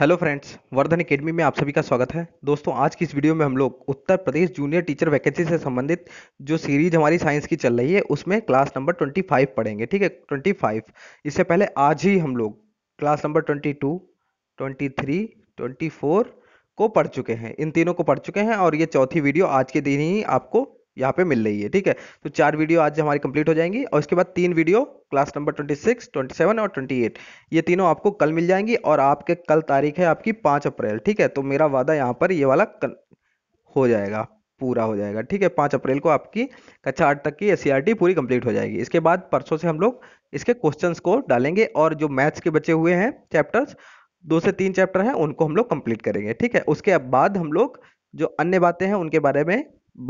hello friends Vardhan academy में आप सभी का स्वागत है दोस्तों आज की इस वीडियो में हम लोग Uttar Pradesh junior teacher vacancy से संबंधित जो सीरीज हमारी साइंस की चल रही है उसमें क्लास नंबर 25 पढ़ेंगे ठीक है 25 इससे पहले आज ही हम लोग क्लास नंबर 22, 23, 24 को पढ़ चुके हैं इन तीनों को पढ़ चुके हैं और ये चौथी वीडियो आज के दिन ही आपको यहाँ पे मिल रही है ठीक है तो चार वीडियो आज हमारी कंप्लीट हो जाएंगी और इसके बाद तीन वीडियो क्लास नंबर 26, 27 और 28 ये तीनों आपको कल मिल जाएंगी और आपके कल तारीख है आपकी पाँच अप्रैल ठीक है तो मेरा वादा यहाँ पर ये वाला कन... हो जाएगा पूरा हो जाएगा ठीक है पाँच अप्रैल को आपकी कक्षा आठ तक की एस e पूरी कंप्लीट हो जाएगी इसके बाद परसों से हम लोग इसके क्वेश्चन को डालेंगे और जो मैथ्स के बचे हुए हैं चैप्टर्स दो से तीन चैप्टर हैं उनको हम लोग कंप्लीट करेंगे ठीक है उसके बाद हम लोग जो अन्य बातें हैं उनके बारे में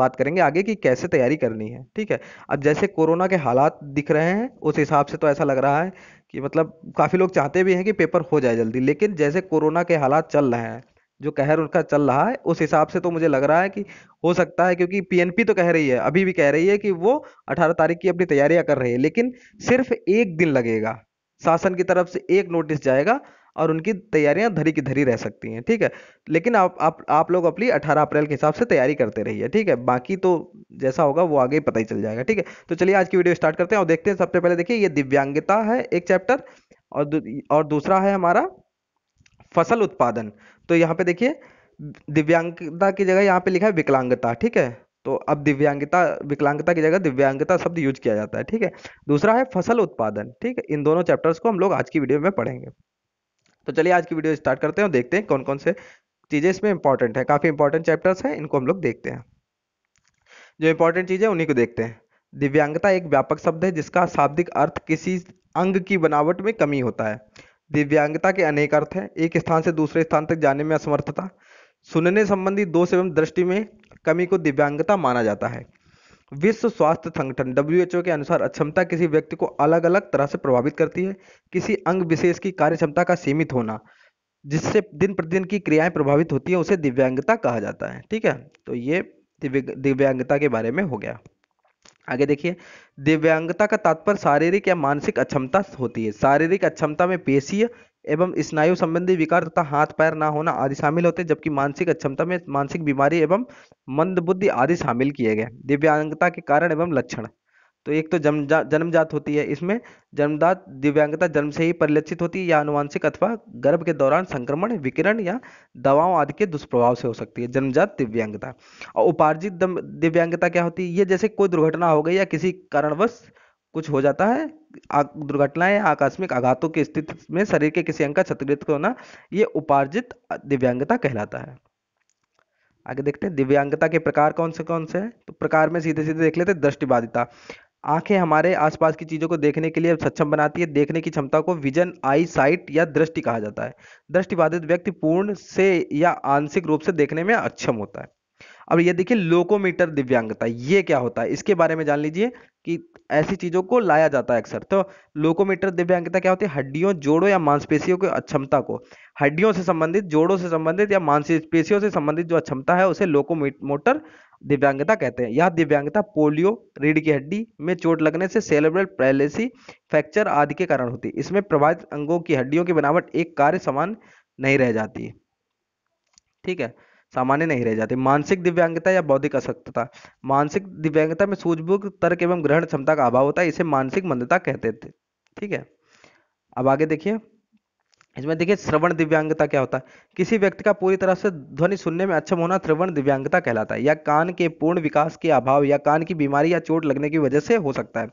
बात करेंगे आगे कि कैसे तैयारी करनी है ठीक है अब जैसे कोरोना के हालात दिख रहे हैं उस हिसाब से तो ऐसा लग रहा है कि मतलब काफ़ी लोग चाहते भी हैं कि पेपर हो जाए जल्दी लेकिन जैसे कोरोना के हालात चल रहे हैं जो कहर उनका चल रहा है उस हिसाब से तो मुझे लग रहा है कि हो सकता है क्योंकि पीएनपी तो कह रही है अभी भी कह रही है कि वो 18 तारीख की अपनी तैयारियां कर रही है लेकिन सिर्फ एक दिन लगेगा शासन की तरफ से एक नोटिस जाएगा और उनकी तैयारियां धरी की धरी रह सकती हैं ठीक है लेकिन आप आप आप लोग अपनी 18 अप्रैल के हिसाब से तैयारी करते रहिए ठीक है बाकी तो जैसा होगा वो आगे पता ही चल जाएगा ठीक है तो चलिए आज की वीडियो स्टार्ट करते हैं और देखते हैं सबसे पहले देखिए ये दिव्यांगता है एक चैप्टर और और दूसरा है हमारा फसल उत्पादन तो यहाँ पे देखिए दिव्यांगता की जगह यहाँ पे लिखा है विकलांगता ठीक है तो अब दिव्यांगता विकलांगता की जगह दिव्यांगता शब्द यूज किया जाता है ठीक है दूसरा है फसल उत्पादन ठीक है इन दोनों चैप्टर्स को हम लोग आज की वीडियो में पढ़ेंगे तो चलिए आज की वीडियो स्टार्ट करते हैं और देखते हैं कौन कौन से चीज़ें इसमें इंपॉर्टेंट है काफ़ी इंपॉर्टेंट चैप्टर्स हैं इनको हम लोग देखते हैं जो इंपॉर्टेंट चीज़ें उन्हीं को देखते हैं दिव्यांगता एक व्यापक शब्द है जिसका शाब्दिक अर्थ किसी अंग की बनावट में कमी होता है दिव्यांगता के अनेक अर्थ हैं एक स्थान से दूसरे स्थान तक जाने में असमर्थता सुनने संबंधी दोष एवं दृष्टि में कमी को दिव्यांगता माना जाता है विश्व स्वास्थ्य संगठन डब्ल्यू के अनुसार अक्षमता किसी व्यक्ति को अलग अलग तरह से प्रभावित करती है किसी अंग विशेष की कार्य क्षमता का सीमित होना जिससे दिन प्रतिदिन की क्रियाएं प्रभावित होती है उसे दिव्यांगता कहा जाता है ठीक है तो ये दिव्यांगता के बारे में हो गया आगे देखिए दिव्यांगता का तात्पर्य शारीरिक या मानसिक अक्षमता होती है शारीरिक अक्षमता में पेशीय एवं स्नायु संबंधी विकार तथा हाथ पैर ना होना आदि शामिल होते हैं जबकि मानसिक अक्षमता में मानसिक बीमारी एवं मंदबुद्धि आदि शामिल किए गए दिव्यांगता के कारण एवं लक्षण तो एक तो जन्म जा, जन्मजात होती है इसमें जन्मदात दिव्यांगता जन्म से ही परिलक्षित होती है या अनुवांशिक अथवा गर्भ के दौरान संक्रमण विकिरण या दवाओं आदि के दुष्प्रभाव से हो सकती है जन्मजात दिव्यांगता और उपार्जित दिव्यांगता क्या होती है ये जैसे कोई दुर्घटना हो गई या किसी कारणवश कुछ हो जाता है दुर्घटना या आकस्मिक आघातों की स्थिति में शरीर के किसी अंग का क्षतिग्रस्त होना ये उपार्जित दिव्यांगता कहलाता है आगे देखते हैं दिव्यांगता के प्रकार कौन से कौन से हैं तो प्रकार में सीधे सीधे देख लेते हैं दृष्टिबाधिता आंखें हमारे आसपास की चीज़ों को देखने के लिए सक्षम बनाती है देखने की क्षमता को विजन आई साइट या दृष्टि कहा जाता है दृष्टिबाधित व्यक्ति पूर्ण से या आंशिक रूप से देखने में अक्षम होता है अब ये देखिए लोकोमीटर दिव्यांगता ये क्या होता है इसके बारे में जान लीजिए कि ऐसी चीज़ों को लाया जाता है अक्सर तो लोकोमीटर दिव्यांगता क्या होती है हड्डियों जोड़ों या मांसपेशियों की अक्षमता को हड्डियों से संबंधित जोड़ों से संबंधित या मांसपेशियों से संबंधित जो अक्षमता है उसे लोकोमोटर दिव्यांगता कहते हैं यह दिव्यांगता पोलियो रीढ़ की हड्डी में चोट लगने से सेलेब्रल पैलेसी फ्रैक्चर आदि के कारण होती है इसमें प्रभावित अंगों की हड्डियों की बनावट एक कार्य समान नहीं रह जाती ठीक है सामान्य नहीं रह जाती मानसिक दिव्यांगता या बौद्धिक असक्तता मानसिक दिव्यांगता में सूझबूझ तर्क एवं ग्रहण क्षमता का अभाव होता है इसे मानसिक मंदता कहते थे ठीक है अब आगे देखिए इसमें देखिए श्रवण दिव्यांगता क्या होता है किसी व्यक्ति का पूरी तरह से ध्वनि सुनने में अक्षम होना श्रवण दिव्यांगता कहलाता है या कान के पूर्ण विकास के अभाव या कान की बीमारी या चोट लगने की वजह से हो सकता है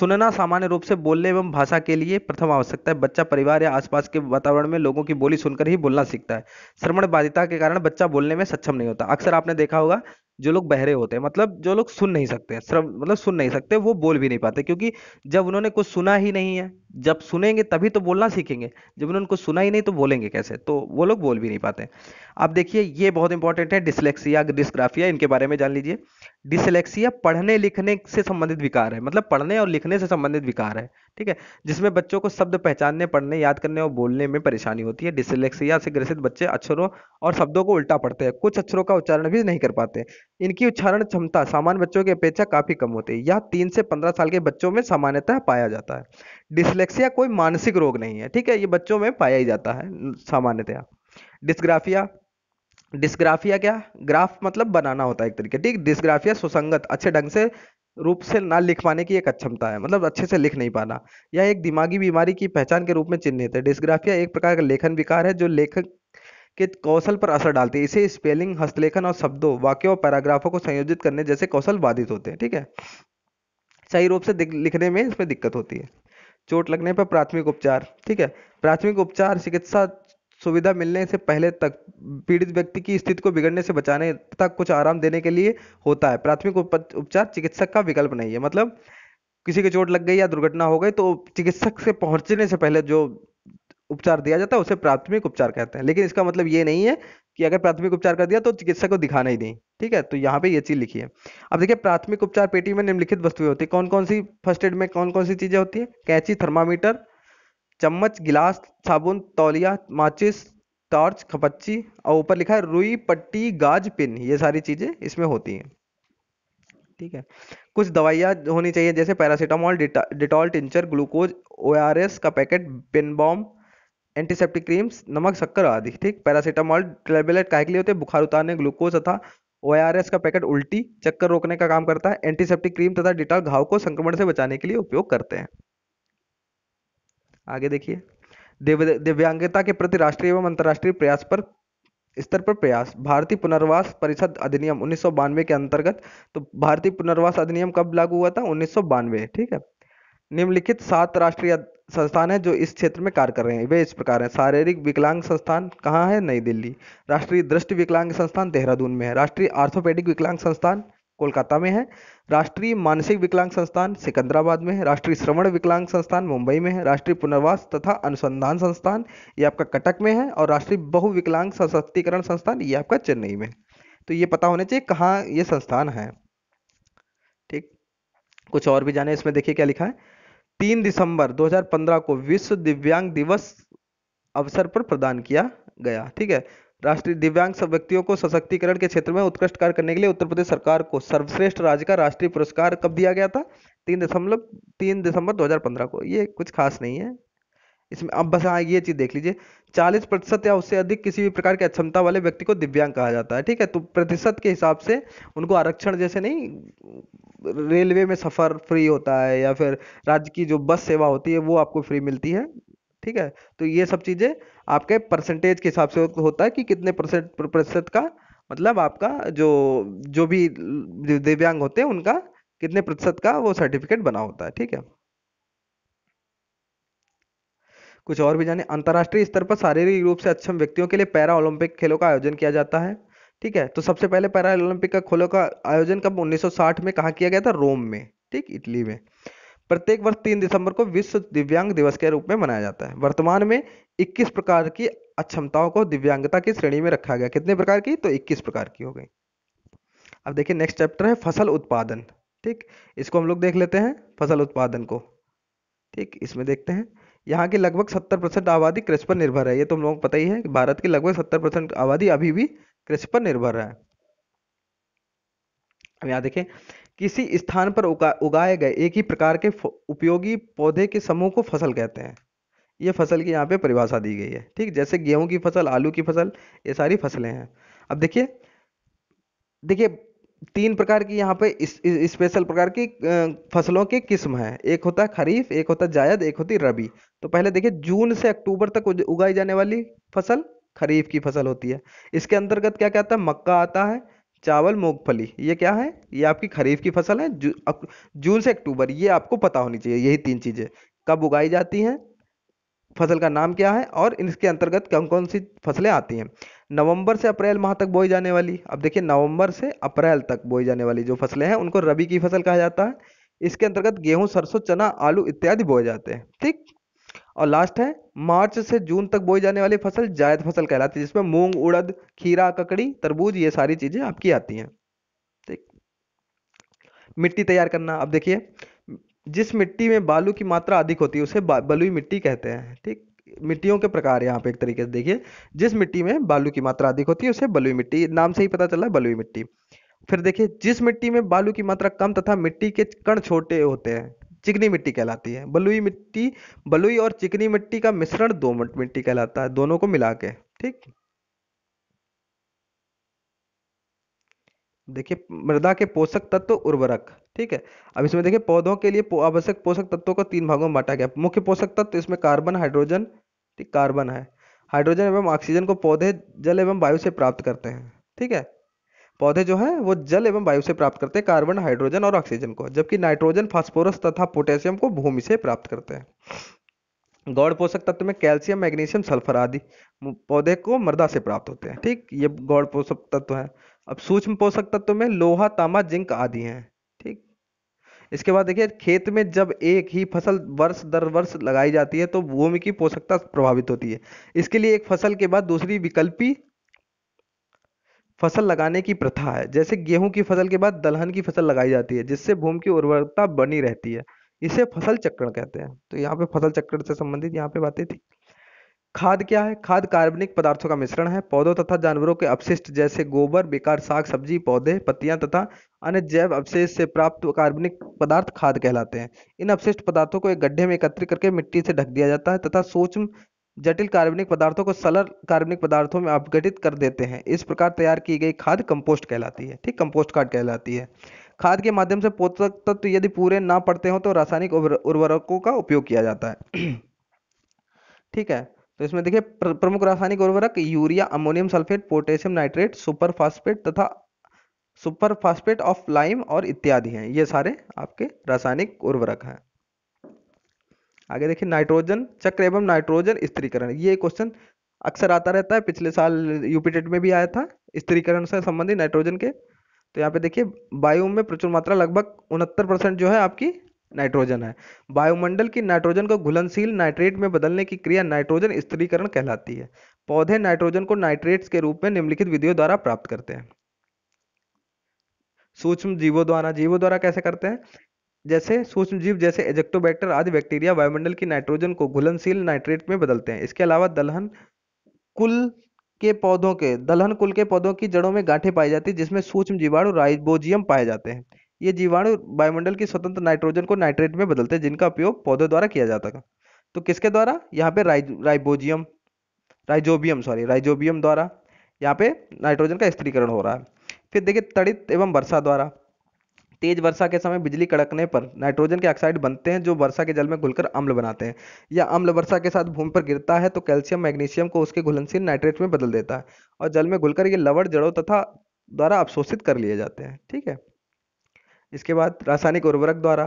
सुनना सामान्य रूप से बोलने एवं भाषा के लिए प्रथम आवश्यकता है बच्चा परिवार या आसपास के वातावरण में लोगों की बोली सुनकर ही बोलना सीखता है श्रवण बाधिता के कारण बच्चा बोलने में सक्षम नहीं होता अक्सर आपने देखा होगा जो लोग बहरे होते हैं मतलब जो लोग सुन नहीं सकते श्रम मतलब सुन नहीं सकते वो बोल भी नहीं पाते क्योंकि जब उन्होंने कुछ सुना ही नहीं है जब सुनेंगे तभी तो बोलना सीखेंगे जब उन्होंने कुछ सुना ही नहीं तो बोलेंगे कैसे तो वो लोग बोल भी नहीं पाते आप देखिए ये बहुत इंपॉर्टेंट है डिसलेक्सिया डिस्क्राफिया इनके बारे में जान लीजिए डिसलेक्सिया पढ़ने लिखने से संबंधित विकार है मतलब पढ़ने और लिखने से संबंधित विकार है ठीक है जिसमें बच्चों को शब्द पहचानने पढ़ने याद करने और बोलने में परेशानी होती है डिसलेक्सिया से ग्रसित बच्चे अक्षरों और शब्दों को उल्टा पढ़ते हैं कुछ अक्षरों का उच्चारण भी नहीं कर पाते इनकी उच्चारण क्षमता सामान्य बच्चों की अपेक्षा काफ़ी कम होती है यह तीन से पंद्रह साल के बच्चों में सामान्यतः पाया जाता है डिसलेक्सिया कोई मानसिक रोग नहीं है ठीक है ये बच्चों में पाया ही जाता है सामान्यतः डिस्ग्राफिया डिस्ग्राफिया क्या ग्राफ मतलब बनाना होता है एक तरीके ठीक डिस्ग्राफिया सुसंगत अच्छे ढंग से रूप से ना लिख पाने की एक अक्षमता है मतलब अच्छे से लिख नहीं पाना यह एक दिमागी बीमारी की पहचान के रूप में चिन्हित है डिस्ग्राफिया एक प्रकार का लेखन विकार है जो लेखक के कौशल पर असर डालती है इसे स्पेलिंग हस्तलेखन और शब्दों वाक्यों और पैराग्राफों को संयोजित करने जैसे कौशल बाधित होते हैं ठीक है सही रूप से लिखने में इसमें दिक्कत होती है चोट लगने पर प्राथमिक उपचार ठीक है प्राथमिक उपचार चिकित्सा सुविधा मिलने से पहले तक पीड़ित व्यक्ति की स्थिति को बिगड़ने से बचाने तथा कुछ आराम देने के लिए होता है प्राथमिक उपचार चिकित्सक का विकल्प नहीं है मतलब किसी की चोट लग गई या दुर्घटना हो गई तो चिकित्सक से पहुंचने से पहले जो उपचार दिया जाता है उसे प्राथमिक उपचार कहते हैं लेकिन इसका मतलब ये नहीं है कि अगर प्राथमिक उपचार कर दिया तो चिकित्सक को दिखाना ही नहीं ठीक है तो यहाँ पे ये चीज लिखी है अब देखिए प्राथमिक उपचार पेटी में निम्नलिखित वस्तुएं होती है कौन कौन सी फर्स्ट एड में कौन कौन सी चीजें होती है कैंची थर्मामीटर चम्मच गिलास साबुन तौलिया माचिस टॉर्च खपच्ची और ऊपर लिखा है रुई पट्टी गाज पिन ये सारी चीज़ें इसमें होती हैं ठीक है कुछ दवाइयाँ होनी चाहिए जैसे पैरासीटामोल डिटॉल टिंचर ग्लूकोज ओ का packet pain balm antiseptic creams नमक शक्कर आदि ठीक पैरासीटामोल टेबलेट काहे के लिए होते हैं बुखार उतारने ग्लूकोज तथा ओ का पैकेट उल्टी चक्कर रोकने का काम करता है एंटीसेप्टिक क्रीम तथा डिटॉल घाव को संक्रमण से बचाने के लिए उपयोग करते हैं आगे देखिए दिव्यांगता के प्रति राष्ट्रीय एवं अंतर्राष्ट्रीय प्रयास पर स्तर पर प्रयास भारतीय पुनर्वास परिषद अधिनियम उन्नीस के अंतर्गत तो भारतीय पुनर्वास अधिनियम कब लागू हुआ था उन्नीस ठीक है निम्नलिखित सात राष्ट्रीय संस्थान है जो इस क्षेत्र में कार्य कर रहे हैं वे इस प्रकार हैं शारीरिक विकलांग संस्थान कहाँ है नई दिल्ली राष्ट्रीय दृष्टि विकलांग संस्थान देहरादून में है राष्ट्रीय आर्थोपेडिक विकलांग संस्थान कोलकाता में है राष्ट्रीय मानसिक विकलांग संस्थान सिकंदराबाद में है राष्ट्रीय श्रवण विकलांग संस्थान मुंबई में है राष्ट्रीय पुनर्वास तथा अनुसंधान संस्थान ये आपका कटक में है और राष्ट्रीय बहुविकलांग सशक्तिकरण संस्थान ये आपका चेन्नई में तो ये पता होना चाहिए कहाँ ये संस्थान है ठीक कुछ और भी जाने इसमें देखिए क्या लिखा है तीन दिसंबर 2015 को विश्व दिव्यांग दिवस अवसर पर प्रदान किया गया ठीक है राष्ट्रीय दिव्यांग सब व्यक्तियों को सशक्तिकरण के क्षेत्र में उत्कृष्ट कार्य करने के लिए उत्तर प्रदेश सरकार को सर्वश्रेष्ठ राज्य का राष्ट्रीय पुरस्कार कब दिया गया था तीन दशमलव तीन दिसंबर 2015 को ये कुछ खास नहीं है इसमें अब बस ये चीज़ देख लीजिए चालीस प्रतिशत या उससे अधिक किसी भी प्रकार की अक्षमता वाले व्यक्ति को दिव्यांग कहा जाता है ठीक है तो प्रतिशत के हिसाब से उनको आरक्षण जैसे नहीं रेलवे में सफ़र फ्री होता है या फिर राज्य की जो बस सेवा होती है वो आपको फ्री मिलती है ठीक है तो ये सब चीज़ें आपके परसेंटेज के हिसाब से होता है कि कितने परसेंट प्रतिशत का मतलब आपका जो जो भी दिव्यांग होते हैं उनका कितने प्रतिशत का वो सर्टिफिकेट बना होता है ठीक है कुछ और भी जाने अंतरराष्ट्रीय स्तर पर शारीरिक रूप से अक्षम व्यक्तियों के लिए पैरा ओलंपिक खेलों का आयोजन किया जाता है ठीक है तो सबसे पहले पैरा ओलंपिक का खेलों का आयोजन कब 1960 में कहा किया गया था रोम में ठीक इटली में प्रत्येक वर्ष तीन दिसंबर को विश्व दिव्यांग दिवस के रूप में मनाया जाता है वर्तमान में 21 प्रकार की अक्षमताओं को दिव्यांगता की श्रेणी में रखा गया कितने प्रकार की तो 21 प्रकार की हो गई अब देखिए नेक्स्ट चैप्टर है फसल उत्पादन ठीक इसको हम लोग देख लेते हैं फसल उत्पादन को ठीक इसमें देखते हैं यहाँ की लगभग सत्तर परसेंट आबादी कृषि पर निर्भर है ये तो हम लोगों को पता ही है भारत की लगभग सत्तर परसेंट आबादी अभी भी कृषि पर निर्भर है अब यहाँ देखें किसी स्थान पर उगा उगाए गए एक ही प्रकार के उपयोगी पौधे के समूह को फसल कहते हैं ये फसल की यहाँ पे परिभाषा दी गई है ठीक जैसे गेहूं की फसल आलू की फसल ये सारी फसलें हैं अब देखिए देखिए तीन प्रकार की यहाँ पे स्पेशल प्रकार की फसलों की किस्म है एक होता है खरीफ एक होता है जायद एक होती रबी तो पहले देखिए जून से अक्टूबर तक उगाई जाने वाली फसल खरीफ की फसल होती है इसके अंतर्गत क्या क्या आता है मक्का आता है चावल मूंगफली ये क्या है ये आपकी खरीफ की फसल है जू, जून से अक्टूबर ये आपको पता होनी चाहिए यही तीन चीज़ें कब उगाई जाती हैं फसल का नाम क्या है और इसके अंतर्गत कौन कौन सी फसलें आती हैं नवंबर से अप्रैल माह तक बोई जाने वाली अब देखिए नवंबर से अप्रैल तक बोई जाने वाली जो फसलें हैं उनको रबी की फसल कहा जाता है इसके अंतर्गत गेहूं सरसों चना आलू इत्यादि बोए जाते हैं ठीक और लास्ट है मार्च से जून तक बोई जाने वाली फसल जायद फसल कहलाती है जिसमें मूंग उड़द खीरा ककड़ी तरबूज ये सारी चीज़ें आपकी आती हैं ठीक मिट्टी तैयार करना अब देखिए जिस मिट्टी में बालू की मात्रा अधिक होती है उसे बलुई मिट्टी कहते हैं ठीक मिट्टियों के प्रकार यहाँ पे एक तरीके से देखिए जिस मिट्टी में बालू की मात्रा अधिक होती है उसे बलुई मिट्टी नाम से ही पता चला बलुई मिट्टी फिर देखिए जिस मिट्टी में बालू की मात्रा कम तथा मिट्टी के कण छोटे होते हैं चिकनी मिट्टी कहलाती है बलुई मिट्टी बलुई और चिकनी मिट्टी का मिश्रण दो मिट्टी कहलाता है दोनों को मिला के ठीक देखिए मृदा के पोषक तत्व उर्वरक ठीक है अब इसमें देखिए पौधों के लिए आवश्यक पोषक तत्वों को तीन भागों में बांटा गया मुख्य पोषक तत्व इसमें कार्बन हाइड्रोजन ठीक कार्बन है हाइड्रोजन एवं ऑक्सीजन को पौधे जल एवं वायु से प्राप्त करते हैं ठीक है पौधे जो है वो जल एवं वायु से प्राप्त करते हैं कार्बन हाइड्रोजन और ऑक्सीजन को जबकि नाइट्रोजन फास्फोरस तथा पोटेशियम को भूमि से प्राप्त करते हैं गौड़ पोषक तत्व में कैल्शियम मैग्नीशियम सल्फर आदि पौधे को मृदा से प्राप्त होते हैं ठीक ये गौड़ पोषक तत्व है अब सूक्ष्म पोषक तत्व में लोहा तांबा जिंक आदि हैं ठीक इसके बाद देखिए खेत में जब एक ही फसल वर्ष दर वर्ष लगाई जाती है तो भूमि की पोषकता प्रभावित होती है इसके लिए एक फसल के बाद दूसरी विकल्पी फसल लगाने की प्रथा है जैसे गेहूं की फसल के बाद दलहन की फसल लगाई जाती है जिससे भूमि की उर्वरता बनी रहती है इसे फसल चक्रण कहते हैं तो यहाँ पे फसल चक्रण से संबंधित यहाँ पे बातें थी खाद क्या है खाद कार्बनिक पदार्थों का मिश्रण है पौधों तथा जानवरों के अपशिष्ट जैसे गोबर बेकार साग सब्जी पौधे पत्तियां तथा अन्य जैव अवशेष से प्राप्त कार्बनिक पदार्थ खाद कहलाते हैं इन अपशिष्ट पदार्थों को एक गड्ढे में एकत्रित करके मिट्टी से ढक दिया जाता है तथा सूक्ष्म जटिल कार्बनिक पदार्थों को सरल कार्बनिक पदार्थों में अपघटित कर देते हैं इस प्रकार तैयार की गई खाद कंपोस्ट कहलाती है ठीक कंपोस्ट खाद कहलाती है खाद के माध्यम से पोषक तत्व यदि पूरे ना पड़ते हो तो रासायनिक उर्वरकों का उपयोग किया जाता है ठीक है तो इसमें देखिए प्रमुख रासायनिक उर्वरक urea ammonium sulphate potassium nitrate super phosphate तथा सुपर फास्फेट ऑफ लाइम और इत्यादि हैं ये सारे आपके रासायनिक उर्वरक हैं आगे देखिए नाइट्रोजन चक्र एवं नाइट्रोजन स्त्रीकरण ये क्वेश्चन अक्सर आता रहता है पिछले साल यूपीटेट में भी आया था स्त्रीकरण से संबंधित नाइट्रोजन के तो यहाँ पे देखिए वायु में प्रचुर मात्रा लगभग उनहत्तर परसेंट जो है आपकी नाइट्रोजन है वायुमंडल की नाइट्रोजन को घुलनशील नाइट्रेट में बदलने की क्रिया नाइट्रोजन स्त्रीकरण कहलाती है पौधे नाइट्रोजन को नाइट्रेट्स के रूप में निम्नलिखित विधियों द्वारा प्राप्त करते हैं सूक्ष्म जीवों द्वारा जीवों द्वारा कैसे करते हैं जैसे सूक्ष्म जीव जैसे एजेक्टोबैक्टर आदि बैक्टीरिया वायुमंडल की नाइट्रोजन को घुलनशील नाइट्रेट में बदलते हैं इसके अलावा दलहन कुल के पौधों के दलहन कुल के पौधों की जड़ों में गांठें पाई जाती है जिसमें सूक्ष्म जीवाणु राइबोजियम पाए जाते हैं ये जीवाणु वायुमंडल की स्वतंत्र नाइट्रोजन को नाइट्रेट में बदलते हैं जिनका उपयोग पौधों द्वारा किया जाता था तो किसके द्वारा यहाँ पे राइबोजियम राइजोबियम सॉरी राइजोबियम द्वारा यहाँ पे नाइट्रोजन का स्त्रीकरण हो रहा है फिर देखिए तड़ित एवं वर्षा द्वारा तेज वर्षा के समय बिजली कड़कने पर नाइट्रोजन के ऑक्साइड बनते हैं जो वर्षा के जल में घुलकर अम्ल बनाते हैं या अम्ल वर्षा के साथ भूमि पर गिरता है तो कैल्शियम मैग्नीशियम को उसके घुलनशील नाइट्रेट में बदल देता है और जल में घुलकर ये लवण जड़ों तथा द्वारा अवशोषित कर लिए जाते हैं ठीक है इसके बाद रासायनिक उर्वरक द्वारा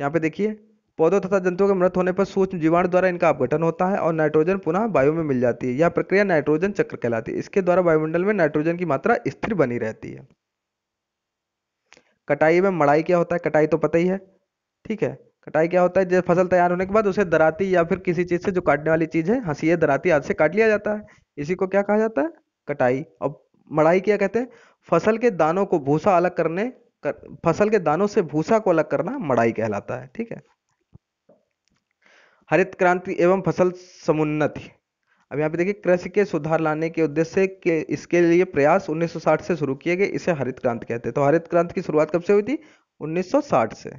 यहाँ पे देखिए पौधों तथा जंतुओं के मृत होने पर सूक्ष्म जीवाणु द्वारा इनका अपघटन होता है और नाइट्रोजन पुनः वायु में मिल जाती है यह प्रक्रिया नाइट्रोजन चक्र कहलाती है इसके द्वारा वायुमंडल में नाइट्रोजन की मात्रा स्थिर बनी रहती है कटाई में मड़ाई क्या होता है कटाई तो पता ही है ठीक है कटाई क्या होता है जब फसल तैयार होने के बाद उसे दराती या फिर किसी चीज से जो काटने वाली चीज है हंसी दराती हाथ से काट लिया जाता है इसी को क्या कहा जाता है कटाई और मड़ाई क्या कहते हैं फसल के दानों को भूसा अलग करने कर, फसल के दानों से भूसा को अलग करना मड़ाई कहलाता है ठीक है हरित क्रांति एवं फसल समुन्नति अब यहाँ पे देखिए कृषि के सुधार लाने के उद्देश्य के इसके लिए प्रयास 1960 से शुरू किए गए इसे हरित क्रांति कहते हैं तो हरित क्रांति की शुरुआत कब से हुई थी 1960 से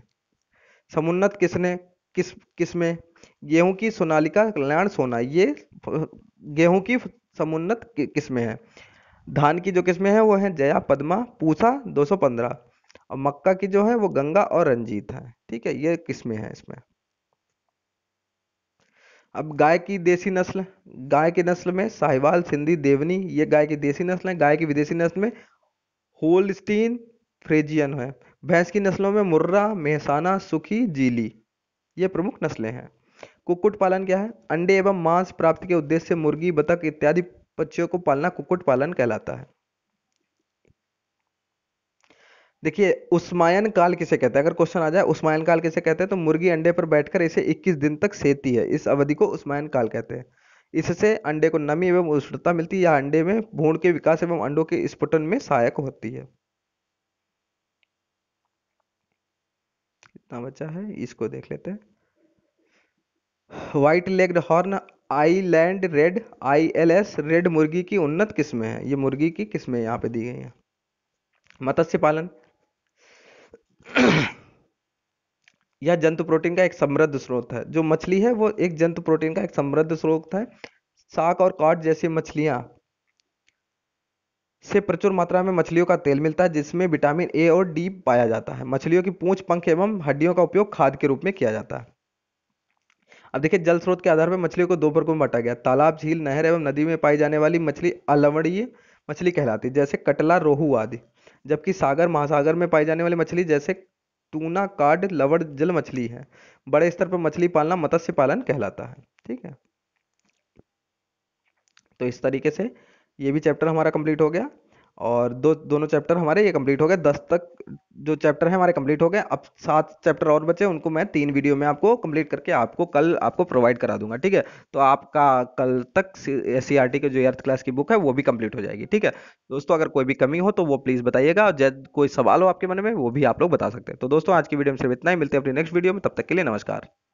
समुन्नत किसने किस किस में गेहूं की सोनालिका कल्याण सोना ये गेहूं की समुन्नत किस्में है धान की जो किस्में हैं वो है जया पदमा पूसा 215 और मक्का की जो है वो गंगा और रंजीत है ठीक है ये किस्में हैं इसमें अब गाय की देसी नस्ल गाय की नस्ल में साहिवाल सिंधी देवनी ये गाय की देसी नस्ल है गाय की विदेशी नस्ल में होलस्टीन फ्रेजियन है भैंस की नस्लों में मुर्रा मेहसाना सुखी जीली ये प्रमुख नस्लें हैं कुक्कुट पालन क्या है अंडे एवं मांस प्राप्ति के उद्देश्य से मुर्गी बतख इत्यादि पक्षियों को पालना कुक्कुट पालन कहलाता है देखिए उस्मायन काल किसे कहते हैं अगर क्वेश्चन आ जाए उस्मायन काल किसे कहते हैं तो मुर्गी अंडे पर बैठकर इसे 21 दिन तक सेती है इस अवधि को उस्मायन काल कहते हैं इससे अंडे को नमी एवं उष्णता मिलती है या अंडे में भूण के विकास एवं अंडों के स्फुटन में सहायक होती है कितना बच्चा है इसको देख लेते हैं white legged horn island red I L S red मुर्गी की उन्नत किस्में हैं ये मुर्गी की किस्में यहाँ पे दी गई हैं मत्स्य पालन यह जंतु प्रोटीन का एक समृद्ध स्रोत है जो मछली है वो एक जंतु प्रोटीन का एक समृद्ध स्रोत है साक और काट जैसी मछलियां से प्रचुर मात्रा में मछलियों का तेल मिलता है जिसमें विटामिन ए और डी पाया जाता है मछलियों की पूंछ पंख एवं हड्डियों का उपयोग खाद के रूप में किया जाता है अब देखिए जल स्रोत के आधार पर मछलियों को दो वर्गों में बांटा गया तालाब झील नहर एवं नदी में पाई जाने वाली मछली अलवणीय मछली कहलाती है जैसे कटला रोहू आदि जबकि सागर महासागर में पाई जाने वाली मछली जैसे टूना कार्ड लवड़ जल मछली है बड़े स्तर पर मछली पालना मत्स्य पालन कहलाता है ठीक है तो इस तरीके से ये भी चैप्टर हमारा कंप्लीट हो गया और दो दोनों चैप्टर हमारे ये कंप्लीट हो गए दस तक जो चैप्टर है हमारे कंप्लीट हो गए अब सात चैप्टर और बचे उनको मैं तीन वीडियो में आपको कंप्लीट करके आपको कल आपको प्रोवाइड करा दूंगा ठीक है तो आपका कल तक S C R T e जो एर्थ क्लास की बुक है वो भी कंप्लीट हो जाएगी ठीक है दोस्तों अगर कोई भी कमी हो तो वो प्लीज़ बताइएगा और जब कोई सवाल हो आपके मन में वो भी आप लोग बता सकते हैं तो दोस्तों आज की वीडियो में सिर्फ इतना ही मिलते हैं अपनी नेक्स्ट वीडियो में तब तक के लिए नमस्कार